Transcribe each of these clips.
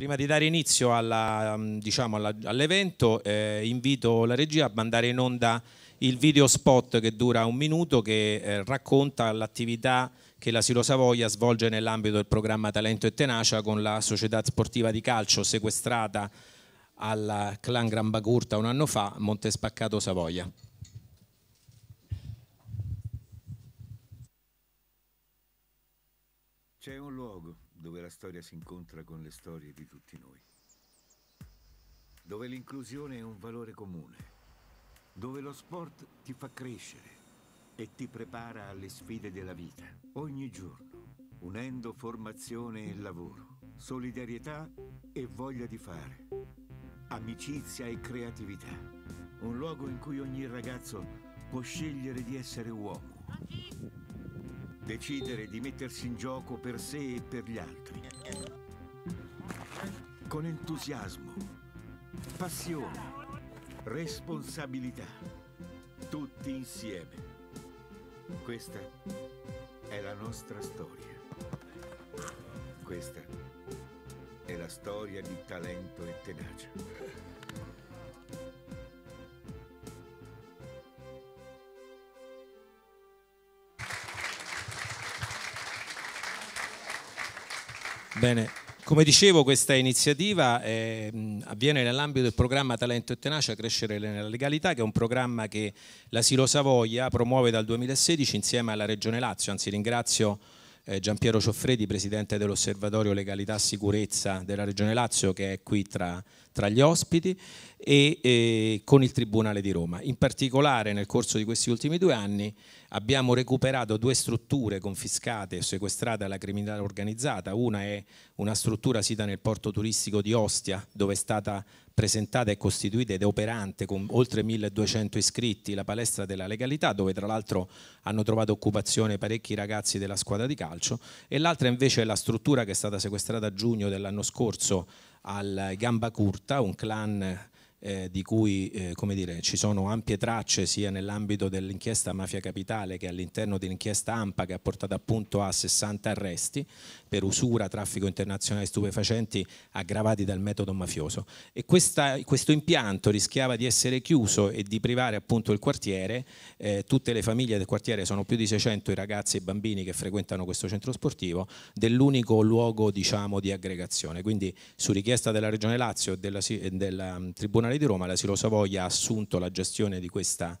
Prima di dare inizio mm, diciamo, all'evento diciamo all eh, invito la regia a mandare in onda il video spot che dura un minuto che eh, racconta l'attività che l'Asilo Savoia svolge nell'ambito del programma Talento e Tenacia con la società sportiva di calcio sequestrata al clan Gran Bagurta un anno fa, Montespaccato Savoia. C'è un luogo dove la storia si incontra con le storie di tutti noi, dove l'inclusione è un valore comune, dove lo sport ti fa crescere e ti prepara alle sfide della vita, ogni giorno, unendo formazione e lavoro, solidarietà e voglia di fare, amicizia e creatività, un luogo in cui ogni ragazzo può scegliere di essere uomo decidere di mettersi in gioco per sé e per gli altri. Con entusiasmo, passione, responsabilità, tutti insieme. Questa è la nostra storia. Questa è la storia di talento e tenacia. Bene, come dicevo questa iniziativa eh, avviene nell'ambito del programma Talento e Tenacia Crescere nella Legalità che è un programma che l'Asilo Savoia promuove dal 2016 insieme alla Regione Lazio, anzi ringrazio eh, Giampiero Cioffredi, presidente dell'Osservatorio Legalità e Sicurezza della Regione Lazio che è qui tra, tra gli ospiti e, e con il Tribunale di Roma. In particolare nel corso di questi ultimi due anni abbiamo recuperato due strutture confiscate e sequestrate alla criminalità organizzata, una è una struttura sita nel porto turistico di Ostia dove è stata presentata e costituita ed operante con oltre 1200 iscritti la palestra della legalità dove tra l'altro hanno trovato occupazione parecchi ragazzi della squadra di calcio e l'altra invece è la struttura che è stata sequestrata a giugno dell'anno scorso al Gamba Curta, un clan eh, di cui eh, dire, ci sono ampie tracce sia nell'ambito dell'inchiesta Mafia Capitale che all'interno dell'inchiesta AMPA che ha portato appunto a 60 arresti per usura, traffico internazionale di stupefacenti aggravati dal metodo mafioso. E questa, questo impianto rischiava di essere chiuso e di privare appunto il quartiere, eh, tutte le famiglie del quartiere sono più di 600 i ragazzi e i bambini che frequentano questo centro sportivo, dell'unico luogo diciamo, di aggregazione. Quindi su richiesta della Regione Lazio e della, eh, della mm, Tribunale Comunale di Roma, la Silo Savoia ha assunto la gestione di questo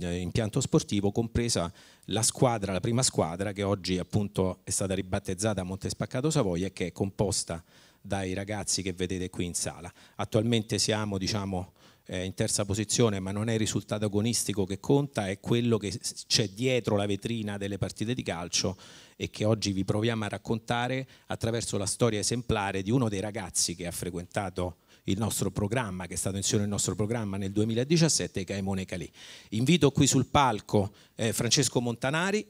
eh, impianto sportivo, compresa la squadra, la prima squadra che oggi appunto è stata ribattezzata Monte Spaccato Savoia e che è composta dai ragazzi che vedete qui in sala. Attualmente siamo diciamo, eh, in terza posizione, ma non è il risultato agonistico che conta, è quello che c'è dietro la vetrina delle partite di calcio e che oggi vi proviamo a raccontare attraverso la storia esemplare di uno dei ragazzi che ha frequentato il nostro programma, che è stato insieme il nostro programma nel 2017, che è Caimone Calì. Invito qui sul palco eh, Francesco Montanari.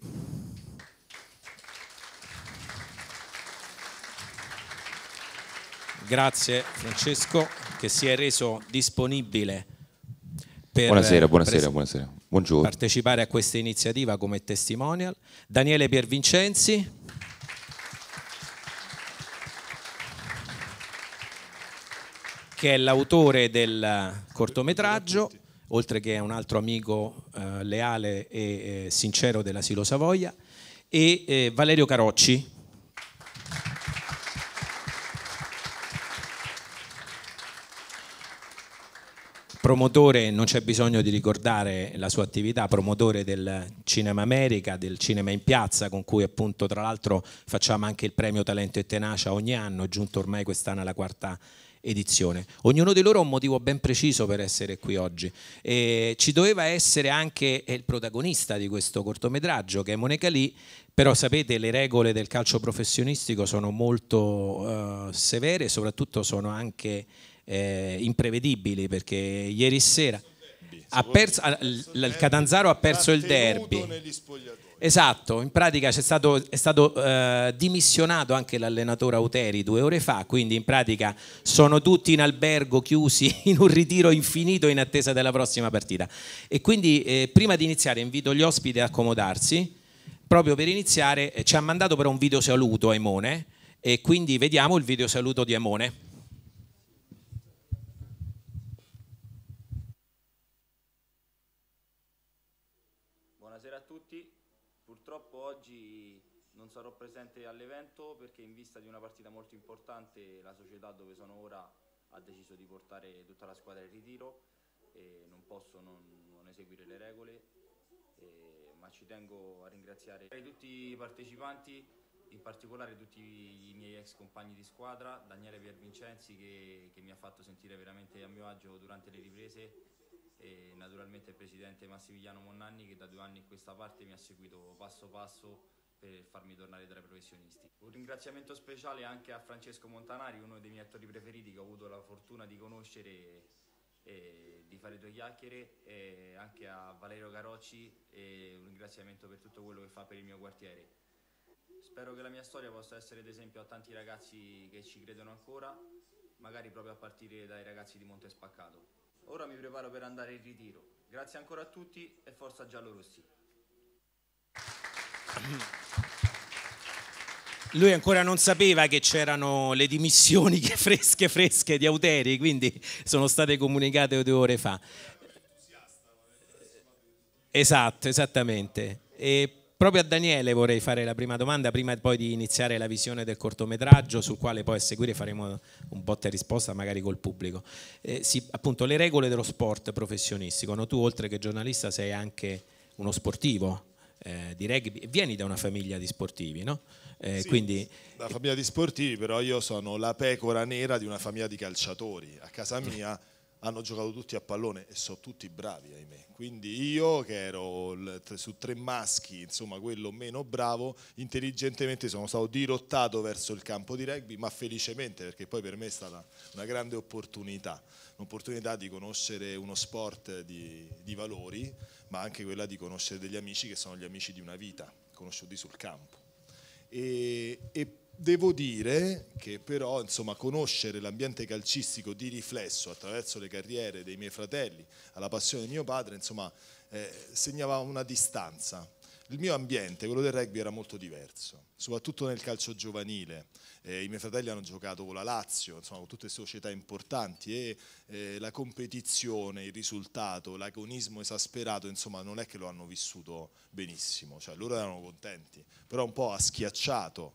Grazie Francesco che si è reso disponibile per buonasera, eh, buonasera, buonasera. partecipare a questa iniziativa come testimonial. Daniele Piervincenzi. che è l'autore del cortometraggio, oltre che un altro amico eh, leale e eh, sincero Silo Savoia, e eh, Valerio Carocci. Promotore, non c'è bisogno di ricordare la sua attività, promotore del Cinema America, del Cinema in Piazza, con cui appunto tra l'altro facciamo anche il premio Talento e Tenacia ogni anno, è giunto ormai quest'anno alla quarta edizione. Ognuno di loro ha un motivo ben preciso per essere qui oggi. E ci doveva essere anche eh, il protagonista di questo cortometraggio, che è Moneca Lì, però sapete le regole del calcio professionistico sono molto eh, severe e soprattutto sono anche eh, imprevedibili, perché ieri sera... Ha perso, ah, il Catanzaro ha perso il derby Esatto, in pratica stato, è stato eh, dimissionato anche l'allenatore Auteri due ore fa, quindi in pratica sono tutti in albergo chiusi in un ritiro infinito in attesa della prossima partita. E quindi eh, prima di iniziare invito gli ospiti ad accomodarsi, proprio per iniziare eh, ci ha mandato però un video saluto Aimone e quindi vediamo il video saluto di Aimone. presente all'evento perché in vista di una partita molto importante la società dove sono ora ha deciso di portare tutta la squadra in ritiro e non posso non, non eseguire le regole, e, ma ci tengo a ringraziare tutti i partecipanti, in particolare tutti i miei ex compagni di squadra, Daniele Piervincenzi che, che mi ha fatto sentire veramente a mio agio durante le riprese e naturalmente il presidente Massimiliano Monnanni che da due anni in questa parte mi ha seguito passo passo per farmi tornare tra i professionisti. Un ringraziamento speciale anche a Francesco Montanari, uno dei miei attori preferiti che ho avuto la fortuna di conoscere e di fare due chiacchiere, e anche a Valerio Carocci e un ringraziamento per tutto quello che fa per il mio quartiere. Spero che la mia storia possa essere d'esempio a tanti ragazzi che ci credono ancora, magari proprio a partire dai ragazzi di Monte Spaccato. Ora mi preparo per andare in ritiro. Grazie ancora a tutti e forza Giallo giallorossi lui ancora non sapeva che c'erano le dimissioni fresche fresche di Auteri, quindi sono state comunicate due ore fa. Esatto, esattamente. E proprio a Daniele vorrei fare la prima domanda, prima poi di iniziare la visione del cortometraggio, sul quale poi a seguire faremo un botta e risposta magari col pubblico. Eh, sì, appunto, le regole dello sport professionistico, no? tu oltre che giornalista sei anche uno sportivo, eh, di rugby, vieni da una famiglia di sportivi, no? Eh, sì, quindi... Da famiglia di sportivi, però io sono la pecora nera di una famiglia di calciatori. A casa mm. mia hanno giocato tutti a pallone e sono tutti bravi, ahimè. Quindi io, che ero su tre maschi, insomma quello meno bravo, intelligentemente sono stato dirottato verso il campo di rugby, ma felicemente, perché poi per me è stata una grande opportunità, un'opportunità di conoscere uno sport di, di valori ma anche quella di conoscere degli amici che sono gli amici di una vita, conosciuti sul campo. E, e devo dire che però insomma, conoscere l'ambiente calcistico di riflesso attraverso le carriere dei miei fratelli, alla passione di mio padre, insomma, eh, segnava una distanza il mio ambiente, quello del rugby, era molto diverso, soprattutto nel calcio giovanile. Eh, I miei fratelli hanno giocato con la Lazio, insomma, con tutte società importanti e eh, la competizione, il risultato, l'agonismo esasperato, insomma, non è che lo hanno vissuto benissimo. Cioè, loro erano contenti, però un po' ha schiacciato.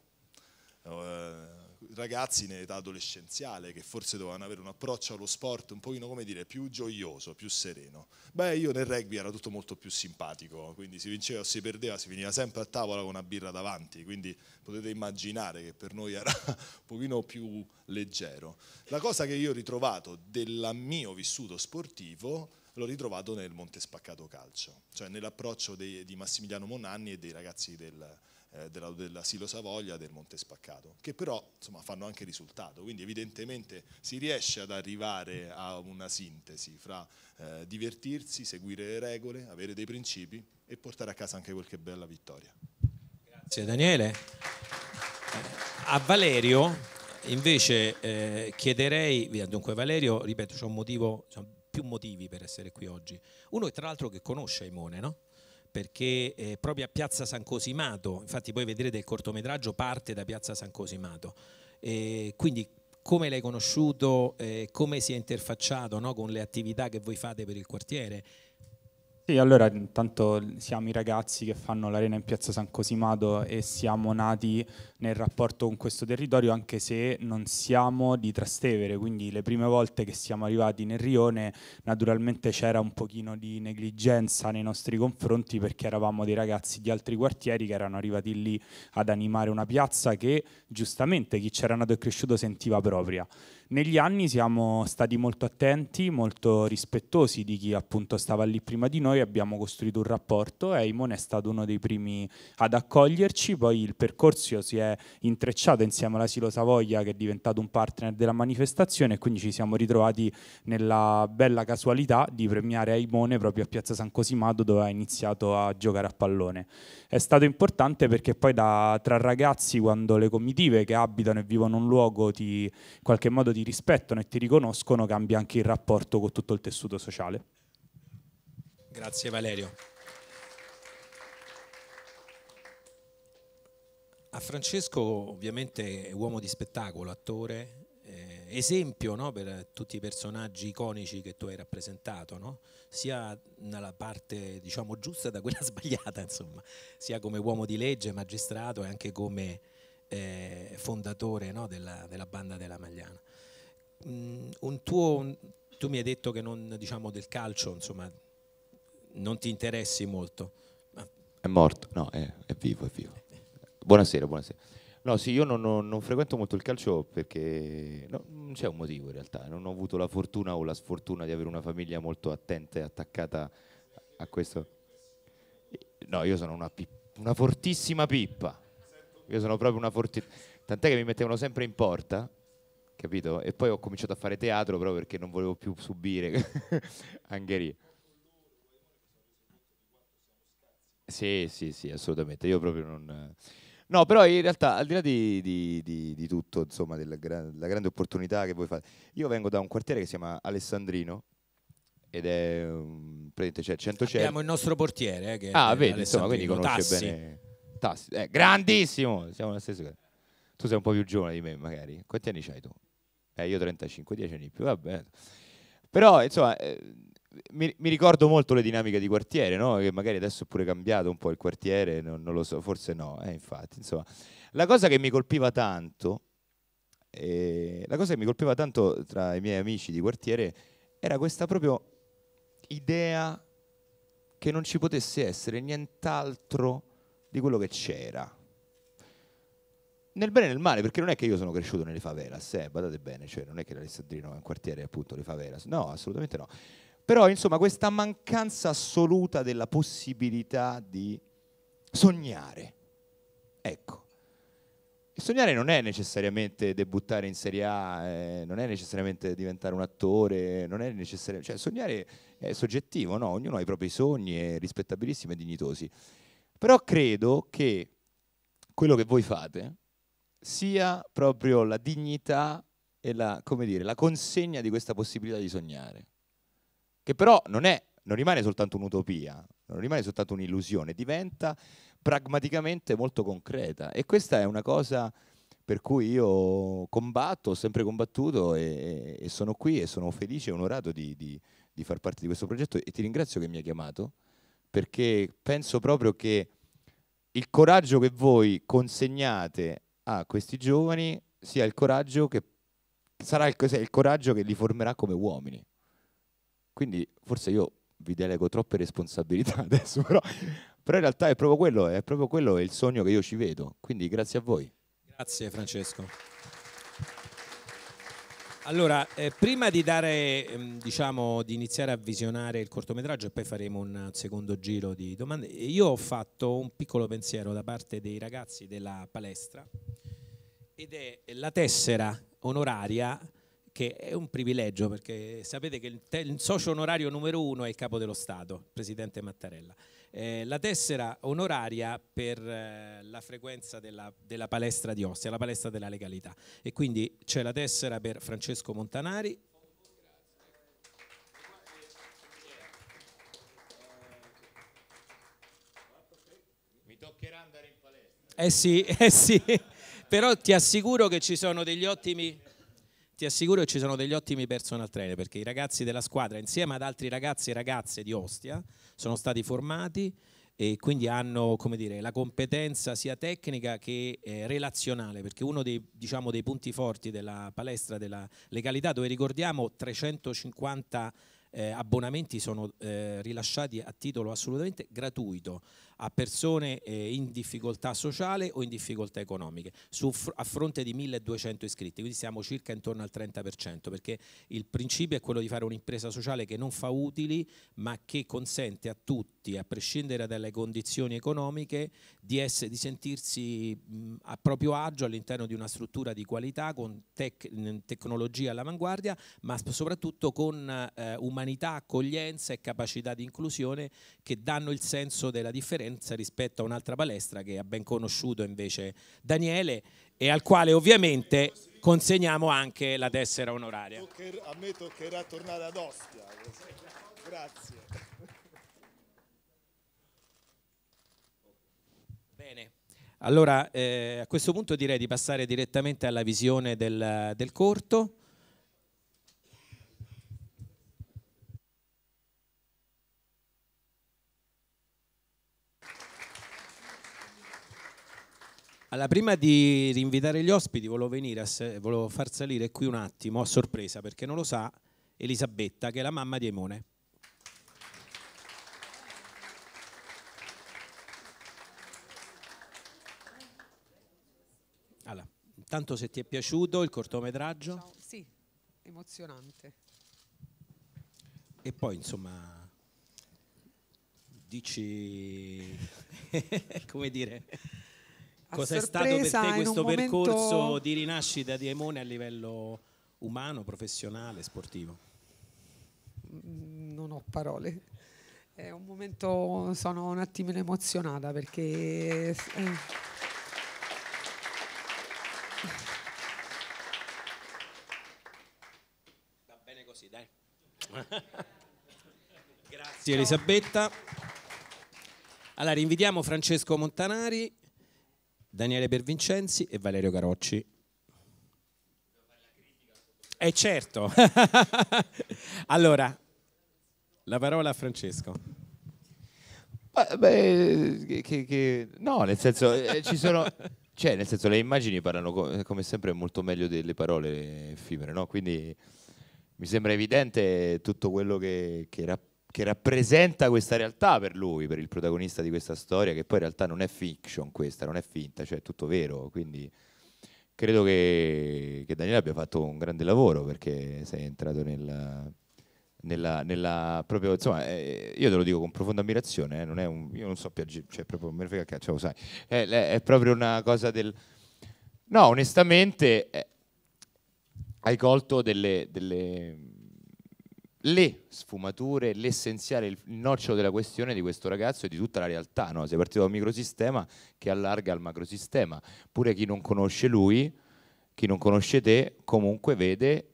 Eh, ragazzi nell'età adolescenziale che forse dovevano avere un approccio allo sport un pochino come dire più gioioso, più sereno. Beh, io nel rugby era tutto molto più simpatico, quindi si vinceva o si perdeva, si finiva sempre a tavola con una birra davanti, quindi potete immaginare che per noi era un pochino più leggero. La cosa che io ho ritrovato del mio vissuto sportivo l'ho ritrovato nel Monte Spaccato Calcio, cioè nell'approccio di Massimiliano Monanni e dei ragazzi del, eh, della, della Silo Savoglia, del Monte Spaccato, che però insomma, fanno anche risultato, quindi evidentemente si riesce ad arrivare a una sintesi fra eh, divertirsi, seguire le regole, avere dei principi e portare a casa anche qualche bella vittoria. Grazie Daniele. A Valerio invece eh, chiederei, dunque Valerio, ripeto, c'è un motivo, c'è più motivi per essere qui oggi. Uno è tra l'altro che conosce Aimone, no? perché è eh, proprio a Piazza San Cosimato, infatti poi vedrete il cortometraggio parte da Piazza San Cosimato, eh, quindi come l'hai conosciuto, eh, come si è interfacciato no, con le attività che voi fate per il quartiere, sì, allora intanto siamo i ragazzi che fanno l'arena in piazza San Cosimato e siamo nati nel rapporto con questo territorio anche se non siamo di Trastevere, quindi le prime volte che siamo arrivati nel rione naturalmente c'era un pochino di negligenza nei nostri confronti perché eravamo dei ragazzi di altri quartieri che erano arrivati lì ad animare una piazza che giustamente chi c'era nato e cresciuto sentiva propria. Negli anni siamo stati molto attenti, molto rispettosi di chi appunto stava lì prima di noi noi abbiamo costruito un rapporto e Imone è stato uno dei primi ad accoglierci, poi il percorso si è intrecciato insieme all'Asilo Savoia che è diventato un partner della manifestazione e quindi ci siamo ritrovati nella bella casualità di premiare Imone proprio a Piazza San Cosimato dove ha iniziato a giocare a pallone. È stato importante perché poi da, tra ragazzi quando le comitive che abitano e vivono un luogo ti, in qualche modo ti rispettano e ti riconoscono cambia anche il rapporto con tutto il tessuto sociale. Grazie Valerio. A Francesco ovviamente è uomo di spettacolo, attore, eh, esempio no, per tutti i personaggi iconici che tu hai rappresentato, no? sia nella parte diciamo, giusta da quella sbagliata, insomma, sia come uomo di legge, magistrato e anche come eh, fondatore no, della, della, banda della Magliana. Mm, un tuo, un, tu mi hai detto che non, diciamo, del calcio insomma, non ti interessi molto. È morto, no, è, è vivo, è vivo. Buonasera, buonasera. No, sì, io non, non, non, frequento molto il calcio perché no, non c'è un motivo in realtà, non ho avuto la fortuna o la sfortuna di avere una famiglia molto attenta e attaccata a questo. No, io sono una, una fortissima pippa, io sono proprio una fortissima, tant'è che mi mettevano sempre in porta, capito? E poi ho cominciato a fare teatro proprio perché non volevo più subire angherie. Sì, sì, sì, assolutamente. Io proprio non... No, però in realtà, al di là di, di, di, di tutto, insomma, della gra- grande opportunità che voi fate, io vengo da un quartiere che si chiama Alessandrino, ed è um, praticamente cioè 100 Abbiamo il nostro portiere eh, che Ah, vedi, insomma, quindi conosce Tassi. bene Tassi. Eh, grandissimo, siamo la stessa cosa. Tu sei un po' più giovane di me, magari. Quanti anni hai tu? Eh, io 35, 10 anni in più, vabbè. Però, insomma, eh, mi, mi, ricordo molto le dinamiche di quartiere, no? che magari adesso è pure cambiato un po' il quartiere, non, non lo so, forse no, eh, infatti. Insomma. La cosa che mi colpiva tanto, eh, la cosa che mi colpiva tanto tra i miei amici di quartiere era questa proprio idea che non ci potesse essere nient'altro di quello che c'era. Nel bene e nel male, perché non è che io sono cresciuto nelle favelas, eh, badate bene, cioè non è che l'Alessandrino è un quartiere appunto di favelas, no, assolutamente no. Però, insomma, questa mancanza assoluta della possibilità di sognare. Ecco. E sognare non è necessariamente debuttare in Serie A, eh, non è necessariamente diventare un attore, non è necessariamente... Cioè, sognare è soggettivo, no? Ognuno ha i propri sogni, è rispettabilissimo e dignitosi. Però credo che quello che voi fate sia proprio la dignità e la, dire, la consegna di questa possibilità di sognare che però non, è, non rimane soltanto un'utopia, non rimane soltanto un'illusione, diventa pragmaticamente molto concreta e questa è una cosa per cui io combatto, ho sempre combattuto e, e sono qui e sono felice e onorato di, di, di, far parte di questo progetto e ti ringrazio che mi hai chiamato perché penso proprio che il coraggio che voi consegnate a questi giovani sia il coraggio che sarà il, cioè il coraggio che li formerà come uomini. Quindi forse io vi delego troppe responsabilità adesso, però, però in realtà è proprio quello, è proprio quello il sogno che io ci vedo. Quindi grazie a voi. Grazie Francesco. Allora, eh, prima di, dare, ehm, diciamo, di iniziare a visionare il cortometraggio e poi faremo un secondo giro di domande, io ho fatto un piccolo pensiero da parte dei ragazzi della palestra ed è la tessera onoraria che è un privilegio perché sapete che il, il, socio onorario numero uno è il capo dello Stato, il presidente Mattarella. Eh, la tessera onoraria per eh, la frequenza della, della, palestra di Ostia, la palestra della legalità. E quindi c'è la tessera per Francesco Montanari. Mi toccherà andare in palestra. Eh sì, eh sì, però ti assicuro che ci sono degli ottimi ti assicuro che ci sono degli ottimi personal trainer perché i ragazzi della squadra insieme ad altri ragazzi e ragazze di Ostia sono stati formati e quindi hanno dire, la competenza sia tecnica che eh, relazionale, perché uno dei, diciamo, dei, punti forti della palestra della legalità, dove ricordiamo 350 eh, abbonamenti sono eh, rilasciati a titolo assolutamente gratuito, a persone eh, in difficoltà sociale o in difficoltà economiche, su, a fronte di 1200 iscritti, quindi siamo circa intorno al 30%, perché il principio è quello di fare un'impresa sociale che non fa utili, ma che consente a tutti, a prescindere dalle condizioni economiche, di, essere, di sentirsi mh, a proprio agio all'interno di una struttura di qualità, con tec tecnologia all'avanguardia, ma soprattutto con eh, umanità, accoglienza e capacità di inclusione che danno il senso della differenza differenza rispetto a un'altra palestra che ha ben conosciuto invece Daniele e al quale ovviamente consegniamo anche la tessera onoraria. A me toccherà tornare ad Ostia. Grazie. Bene. Allora, eh, a questo punto direi di passare direttamente alla visione del, del corto. Allora, prima di rinvitare gli ospiti, volevo, venire a se- volevo far salire qui un attimo a sorpresa, perché non lo sa Elisabetta, che è la mamma di Emone. Allora, intanto se ti è piaciuto il cortometraggio. Ciao. Sì, emozionante. E poi, insomma, dici, come dire Cosa è stato per te questo percorso di rinascita di Emone a livello umano, professionale, sportivo? Non ho parole. È un momento, sono un attimino emozionata perché... Eh. Va bene così, dai. Grazie Elisabetta. Allora, invitiamo Francesco Montanari Daniele Pervincenzi e Valerio Carocci. E eh certo. allora, la parola a Francesco. Beh, che, che, no, nel senso, eh, ci sono... Cioè, nel senso, le immagini parlano come sempre molto meglio delle parole effimere, no? Quindi mi sembra evidente tutto quello che, che rappresenta che rappresenta questa realtà per lui, per il protagonista di questa storia, che poi in realtà non è fiction questa, non è finta, cioè è tutto vero, quindi credo che, che Daniele abbia fatto un grande lavoro perché sei entrato nella, nella, nella proprio, insomma, eh, io te lo dico con profonda ammirazione, eh, non è un, io non so più, cioè proprio, me ne frega cazzo, lo sai, è, è, proprio una cosa del... No, onestamente eh, hai colto delle, delle le sfumature, l'essenziale, il nocciolo della questione di questo ragazzo e di tutta la realtà. No? Si è partito dal microsistema che allarga al macrosistema. Pure chi non conosce lui, chi non conosce te, comunque vede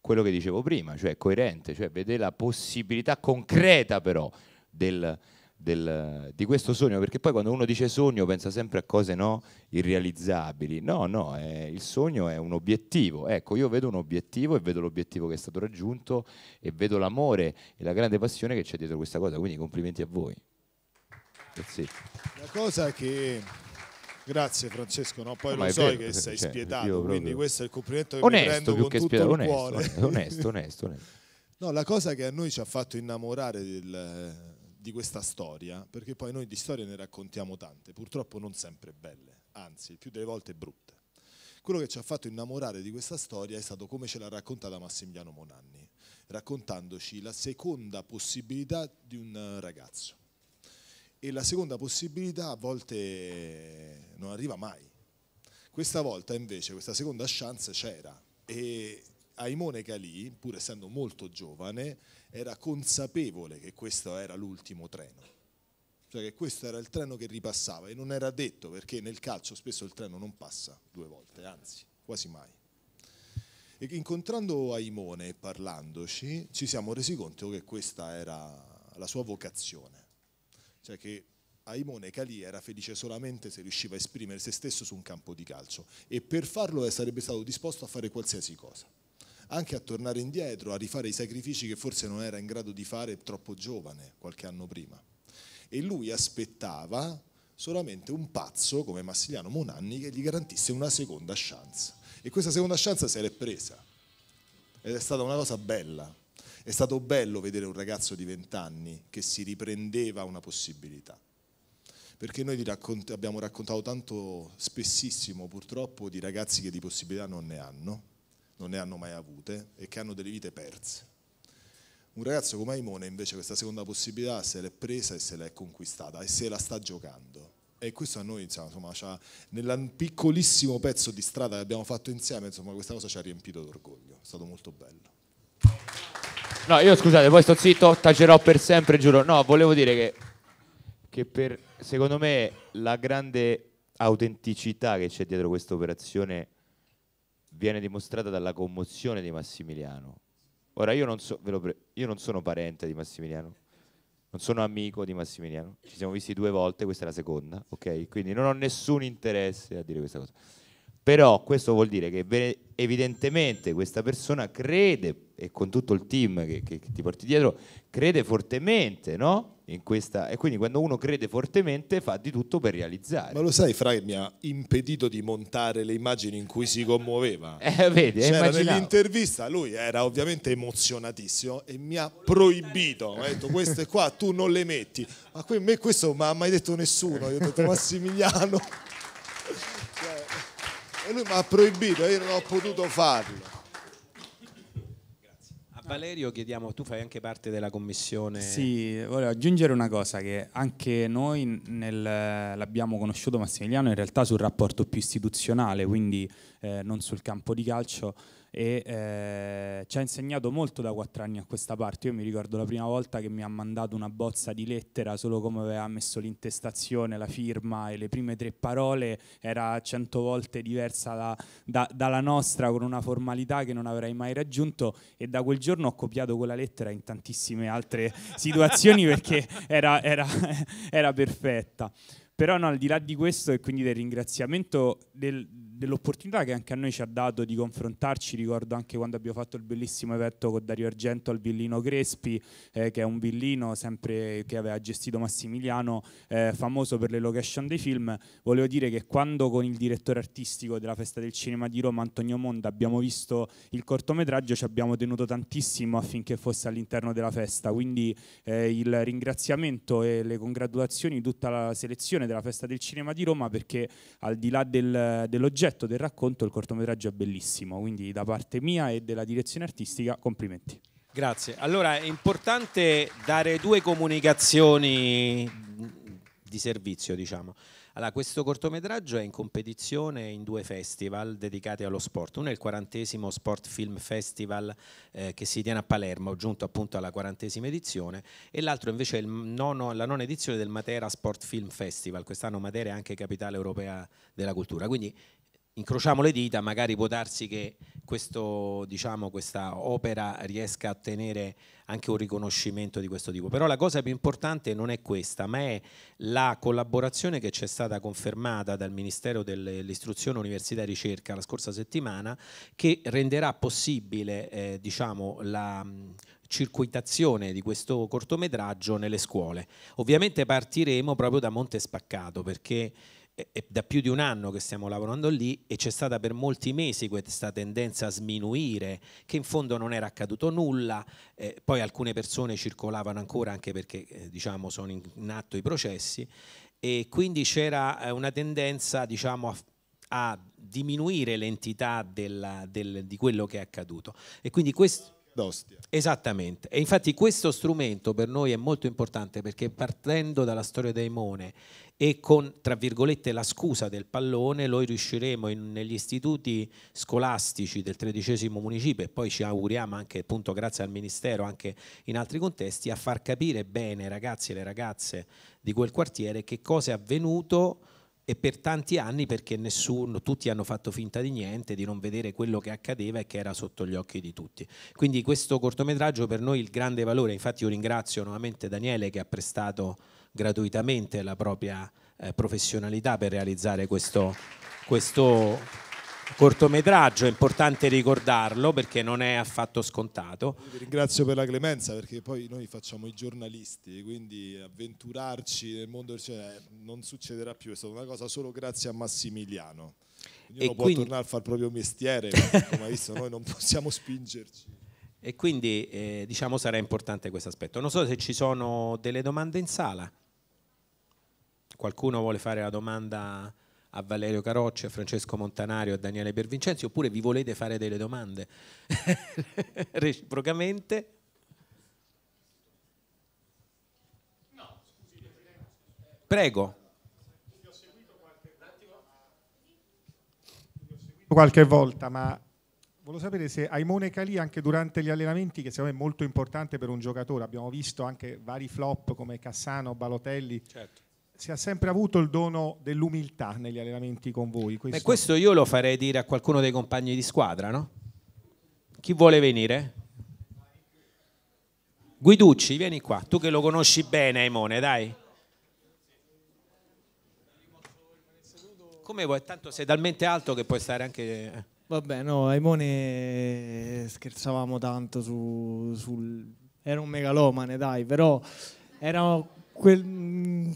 quello che dicevo prima, cioè coerente, cioè vede la possibilità concreta però del, del, di questo sogno, perché poi quando uno dice sogno pensa sempre a cose no, irrealizzabili. No, no, è, il sogno è un obiettivo. Ecco, io vedo un obiettivo e vedo l'obiettivo che è stato raggiunto e vedo l'amore e la grande passione che c'è dietro questa cosa, quindi complimenti a voi. Grazie. La cosa che... Grazie Francesco, no? poi no, lo so che cioè, sei cioè, spietato, proprio... quindi questo è il complimento che onesto, mi prendo con tutto onesto, onesto, onesto, onesto, onesto. No, la cosa che a noi ci ha fatto innamorare del di questa storia, perché poi noi di storie ne raccontiamo tante, purtroppo non sempre belle, anzi il più delle volte brutte. Quello che ci ha fatto innamorare di questa storia è stato come ce l'ha raccontata Massimiliano Monanni, raccontandoci la seconda possibilità di un eh, ragazzo. E la seconda possibilità a volte eh, non arriva mai. Questa volta invece questa seconda chance c'era e Aimone Calì, pur essendo molto giovane, era consapevole che questo era l'ultimo treno, cioè che questo era il treno che ripassava e non era detto perché nel calcio spesso il treno non passa due volte, anzi quasi mai. E incontrando Aimone e parlandoci ci siamo resi conto che questa era la sua vocazione, cioè che Aimone Calì era felice solamente se riusciva a esprimere se stesso su un campo di calcio e per farlo sarebbe stato disposto a fare qualsiasi cosa anche a tornare indietro, a rifare i sacrifici che forse non era in grado di fare troppo giovane, qualche anno prima. E lui aspettava solamente un pazzo come Massiliano Monanni che gli garantisse una seconda chance. E questa seconda chance se l'è presa. Ed è stata una cosa bella. È stato bello vedere un ragazzo di vent'anni che si riprendeva una possibilità. Perché noi raccont- abbiamo raccontato tanto spessissimo purtroppo di ragazzi che di possibilità non ne hanno non ne hanno mai avute e che hanno delle vite perse. Un ragazzo come Aimone invece questa seconda possibilità se l'è presa e se l'è conquistata e se la sta giocando. E questo a noi, insomma, nel piccolissimo pezzo di strada che abbiamo fatto insieme, insomma, questa cosa ci ha riempito d'orgoglio. È stato molto bello. No, io scusate, poi sto zitto, tacerò per sempre, giuro. No, volevo dire che, che per, secondo me la grande autenticità che c'è dietro questa operazione viene dimostrata dalla commozione di Massimiliano. Ora io non, so, io non sono parente di Massimiliano, non sono amico di Massimiliano, ci siamo visti due volte, questa è la seconda, ok? Quindi non ho nessun interesse a dire questa cosa però questo vuol dire che evidentemente questa persona crede e con tutto il team che, che, che ti porti dietro crede fortemente no? in questa e quindi quando uno crede fortemente fa di tutto per realizzare ma lo sai Fra mi ha impedito di montare le immagini in cui si commuoveva eh, vedi, cioè, nell'intervista lui era ovviamente emozionatissimo e mi ha proibito ha detto queste qua tu non le metti ma a me questo non mi ha mai detto nessuno io ho detto Massimiliano e lui mi ha proibito, io non ho potuto farlo. a Valerio chiediamo, tu fai anche parte della commissione. Sì, volevo aggiungere una cosa che anche noi nel, l'abbiamo conosciuto Massimiliano in realtà sul rapporto più istituzionale, quindi eh, non sul campo di calcio e eh, ci ha insegnato molto da quattro anni a questa parte. Io mi ricordo la prima volta che mi ha mandato una bozza di lettera solo come aveva messo l'intestazione, la firma e le prime tre parole era cento volte diversa da, da, dalla nostra con una formalità che non avrei mai raggiunto e da quel giorno ho copiato quella lettera in tantissime altre situazioni perché era, era, era perfetta. Però no, al di là di questo e quindi del ringraziamento del, dell'opportunità che anche a noi ci ha dato di confrontarci, ricordo anche quando abbiamo fatto il bellissimo evento con Dario Argento al Villino Crespi, eh, che è un villino sempre che aveva gestito Massimiliano, eh, famoso per le location dei film, volevo dire che quando con il direttore artistico della Festa del Cinema di Roma, Antonio Monda, abbiamo visto il cortometraggio, ci abbiamo tenuto tantissimo affinché fosse all'interno della festa, quindi eh, il ringraziamento e le congratulazioni di tutta la selezione edizione della Festa del Cinema di Roma perché al di là del, dell'oggetto del racconto il cortometraggio è bellissimo, quindi da parte mia e della direzione artistica complimenti. Grazie. Allora è importante dare due comunicazioni di servizio, diciamo. Allora, questo cortometraggio è in competizione in due festival dedicati allo sport. Uno è il 40 Sport Film Festival eh, che si tiene a Palermo, giunto appunto alla 40 edizione, e l'altro invece è nono, la nona edizione del Matera Sport Film Festival. Quest'anno Matera è anche capitale europea della cultura. Quindi incrociamo le dita, magari può darsi che questo, diciamo, questa opera riesca a ottenere anche un riconoscimento di questo tipo. Però la cosa più importante non è questa, ma è la collaborazione che ci è stata confermata dal Ministero dell'Istruzione, Università e Ricerca la scorsa settimana, che renderà possibile eh, diciamo, la, mm, circuitazione di questo cortometraggio nelle scuole. Ovviamente partiremo proprio da Monte Spaccato perché è, da più di un anno che stiamo lavorando lì e c'è stata per molti mesi questa tendenza a sminuire, che in fondo non era accaduto nulla, eh, poi alcune persone circolavano ancora anche perché eh, diciamo, sono in, atto i processi e quindi c'era eh, una tendenza diciamo, a a diminuire l'entità di quello che è accaduto. E quindi questo d'ostia. Esattamente, e infatti questo strumento per noi è molto importante perché partendo dalla storia di Mone e con, tra virgolette, la scusa del pallone, noi riusciremo in, negli istituti scolastici del tredicesimo municipio e poi ci auguriamo anche, appunto, grazie al Ministero, anche in altri contesti, a far capire bene ai ragazzi e alle ragazze di quel quartiere che cosa è avvenuto e per tanti anni perché nessuno, tutti hanno fatto finta di niente, di non vedere quello che accadeva e che era sotto gli occhi di tutti. Quindi questo cortometraggio per noi il grande valore, infatti io ringrazio nuovamente Daniele che ha prestato gratuitamente la propria eh, professionalità per realizzare questo, questo cortometraggio, è importante ricordarlo perché non è affatto scontato. vi ringrazio per la clemenza perché poi noi facciamo i giornalisti, quindi avventurarci nel mondo del cinema eh, non succederà più, è stata una cosa solo grazie a Massimiliano. Ognuno e può quindi... tornare a fare il proprio mestiere, come hai visto noi non possiamo spingerci. E quindi eh, diciamo sarà importante questo aspetto. Non so se ci sono delle domande in sala. Qualcuno vuole fare la domanda? a Valerio Carocci, a Francesco Montanario, a Daniele Pervincenzi, oppure vi volete fare delle domande reciprocamente? Prego. Qualche volta, ma volevo sapere se Aimone Calì anche durante gli allenamenti, che secondo me è molto importante per un giocatore, abbiamo visto anche vari flop come Cassano, Balotelli, certo si è sempre avuto il dono dell'umiltà negli allenamenti con voi. Questo... Beh, questo io lo farei dire a qualcuno dei compagni di squadra, no? Chi vuole venire? Guiducci, vieni qua, tu che lo conosci bene, Aimone, dai. Come vuoi, tanto sei talmente alto che puoi stare anche... Eh. Vabbè, no, Aimone eh, scherzavamo tanto su, sul... Era un megalomane, dai, però era quel mm,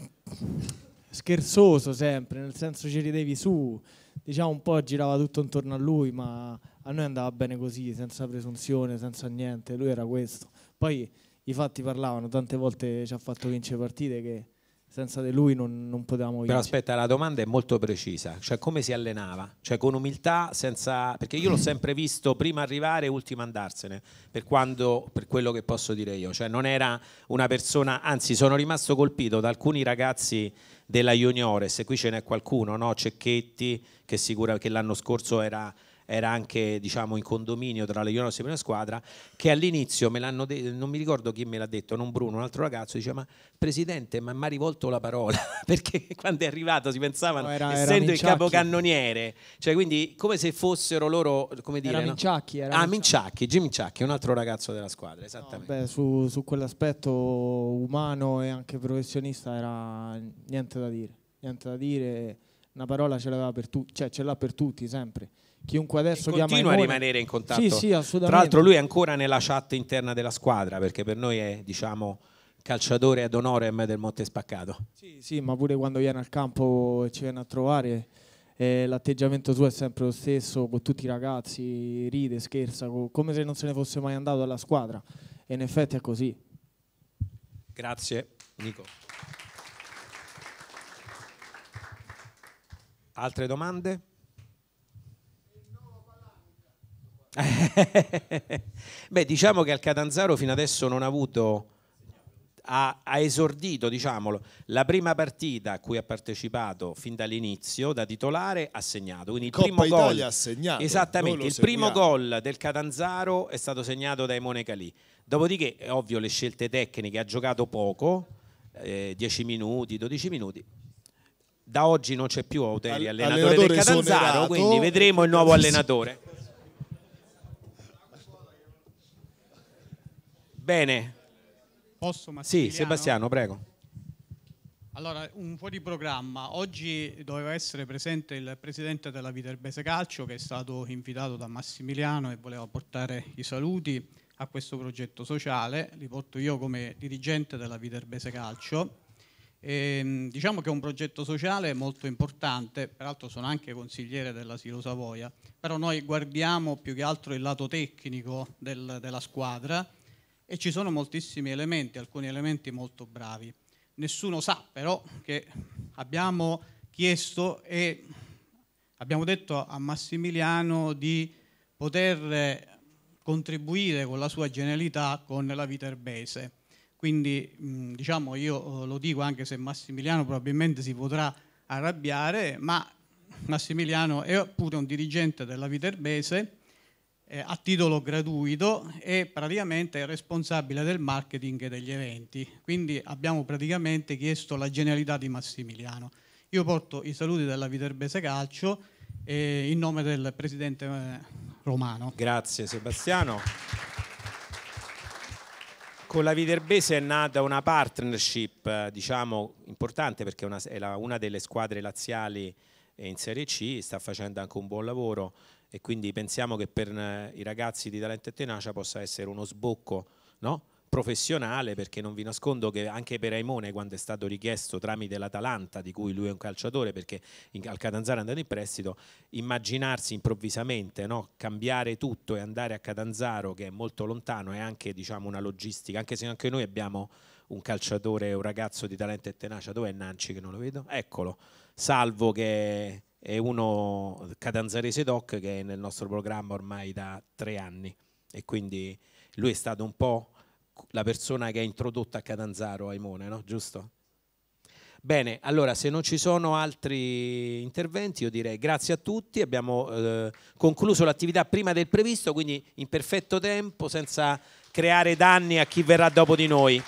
scherzoso sempre, nel senso ci ridevi su, diciamo un po' girava tutto intorno a lui, ma a noi andava bene così, senza presunzione, senza niente, lui era questo. Poi i fatti parlavano, tante volte ci ha fatto vincere partite che senza di lui non, non potevamo vincere. Però aspetta, la domanda è molto precisa, cioè come si allenava? Cioè con umiltà, senza... perché io l'ho sempre visto prima arrivare e ultimo andarsene, per, quando, per quello che posso dire io, cioè non era una persona, anzi sono rimasto colpito da alcuni ragazzi della Juniores, e qui ce n'è qualcuno, no? Cecchetti, che, sicura, che l'anno scorso era era anche diciamo, in condominio tra Legionos e prima squadra, che all'inizio me l'hanno detto, non mi ricordo chi me l'ha detto, non Bruno, un altro ragazzo, dice ma Presidente ma mi ha rivolto la parola, perché quando è arrivato si pensavano, no, era, essendo era il capocannoniere, cioè quindi come se fossero loro, come dire... Era Minciacchi, era ah, Minciacchi, Jim Minciacchi, un altro ragazzo della squadra, esattamente. No, beh, su, su quell'aspetto umano e anche professionista era niente da dire, niente da dire, una parola ce l'aveva per tutti, cioè ce l'ha per tutti sempre chiunque adesso e chiama continua a rimanere in contatto. Sì, sì, assolutamente. Tra l'altro lui è ancora nella chat interna della squadra perché per noi è, diciamo, calciatore ad honorem del Monte Spaccato. Sì, sì, ma pure quando viene al campo e ci viene a trovare eh, l'atteggiamento suo è sempre lo stesso con tutti i ragazzi, ride, scherza, come se non se ne fosse mai andato dalla squadra. E in effetti è così. Grazie, Nico. Altre domande? Beh, diciamo che al Catanzaro fino adesso non ha avuto, ha, ha esordito, diciamolo, la prima partita a cui ha partecipato fin dall'inizio da titolare ha segnato. Quindi il Coppa primo gol, ha segnato, Esattamente, il seguiamo. primo gol del Catanzaro è stato segnato dai Emone Calì. Dopodiché, è ovvio, le scelte tecniche, ha giocato poco, eh, 10 minuti, 12 minuti, da oggi non c'è più Auteri allenatore, allenatore del Catanzaro, quindi vedremo il nuovo allenatore. Bene. Posso, Sì, Sebastiano, prego. Allora, un fuori programma. Oggi doveva essere presente il presidente della Viterbese Calcio che è stato invitato da Massimiliano e voleva portare i saluti a questo progetto sociale. Li porto io come dirigente della Viterbese Calcio. E, ehm, diciamo che è un progetto sociale molto importante, peraltro sono anche consigliere dell'Asilo Savoia, però noi guardiamo più che altro il lato tecnico del, della squadra e ci sono moltissimi elementi, alcuni elementi molto bravi. Nessuno sa però che abbiamo chiesto e abbiamo detto a Massimiliano di poter contribuire con la sua genialità con la vita erbese. Quindi mm, diciamo io eh, lo dico anche se Massimiliano probabilmente si potrà arrabbiare, ma Massimiliano è pure un dirigente della vita erbese eh, a titolo gratuito e praticamente è responsabile del marketing degli eventi. Quindi abbiamo praticamente chiesto la genialità di Massimiliano. Io porto i saluti della Viterbese Calcio eh, in nome del presidente eh, romano. Grazie Sebastiano. Con la Viterbese è nata una partnership eh, diciamo, importante perché è una, è la, una delle squadre laziali eh, in Serie C, sta facendo anche un buon lavoro e quindi pensiamo che per eh, i ragazzi di Talento e Tenacia possa essere uno sbocco no? professionale perché non vi nascondo che anche per Aimone quando è stato richiesto tramite l'Atalanta di cui lui è un calciatore perché in, al Catanzaro è andato in prestito immaginarsi improvvisamente no? cambiare tutto e andare a Catanzaro che è molto lontano è anche diciamo, una logistica anche se anche noi abbiamo un calciatore un ragazzo di talento e tenacia dove è Nanci che non lo vedo? Eccolo Salvo che e uno catanzarese doc che è nel nostro programma ormai da tre anni e quindi lui è stato un po' la persona che ha introdotto a Catanzaro Aimone, no? giusto? Bene, allora se non ci sono altri interventi io direi grazie a tutti, abbiamo eh, concluso l'attività prima del previsto, quindi in perfetto tempo, senza creare danni a chi verrà dopo di noi.